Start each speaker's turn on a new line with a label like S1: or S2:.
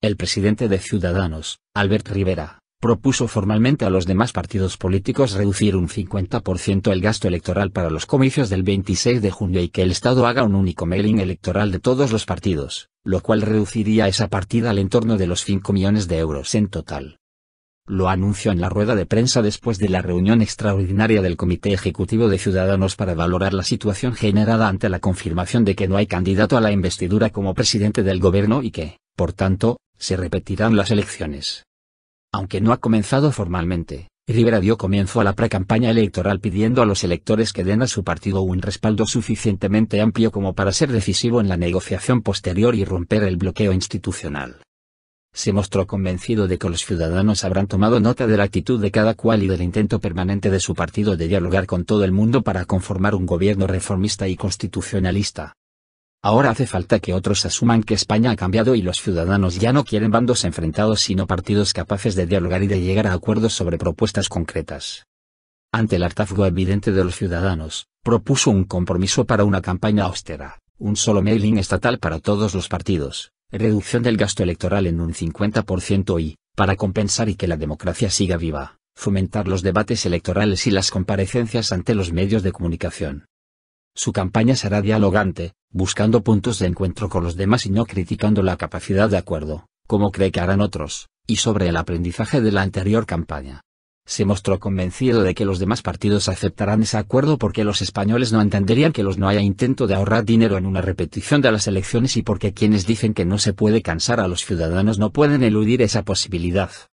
S1: el presidente de Ciudadanos, Albert Rivera, propuso formalmente a los demás partidos políticos reducir un 50% el gasto electoral para los comicios del 26 de junio y que el Estado haga un único mailing electoral de todos los partidos, lo cual reduciría esa partida al entorno de los 5 millones de euros en total. Lo anunció en la rueda de prensa después de la reunión extraordinaria del Comité Ejecutivo de Ciudadanos para valorar la situación generada ante la confirmación de que no hay candidato a la investidura como presidente del gobierno y que, por tanto, se repetirán las elecciones. Aunque no ha comenzado formalmente, Rivera dio comienzo a la precampaña electoral pidiendo a los electores que den a su partido un respaldo suficientemente amplio como para ser decisivo en la negociación posterior y romper el bloqueo institucional. Se mostró convencido de que los ciudadanos habrán tomado nota de la actitud de cada cual y del intento permanente de su partido de dialogar con todo el mundo para conformar un gobierno reformista y constitucionalista. Ahora hace falta que otros asuman que España ha cambiado y los ciudadanos ya no quieren bandos enfrentados sino partidos capaces de dialogar y de llegar a acuerdos sobre propuestas concretas. Ante el hartazgo evidente de los ciudadanos, propuso un compromiso para una campaña austera, un solo mailing estatal para todos los partidos, reducción del gasto electoral en un 50% y, para compensar y que la democracia siga viva, fomentar los debates electorales y las comparecencias ante los medios de comunicación. Su campaña será dialogante, buscando puntos de encuentro con los demás y no criticando la capacidad de acuerdo, como cree que harán otros, y sobre el aprendizaje de la anterior campaña. Se mostró convencido de que los demás partidos aceptarán ese acuerdo porque los españoles no entenderían que los no haya intento de ahorrar dinero en una repetición de las elecciones y porque quienes dicen que no se puede cansar a los ciudadanos no pueden eludir esa posibilidad.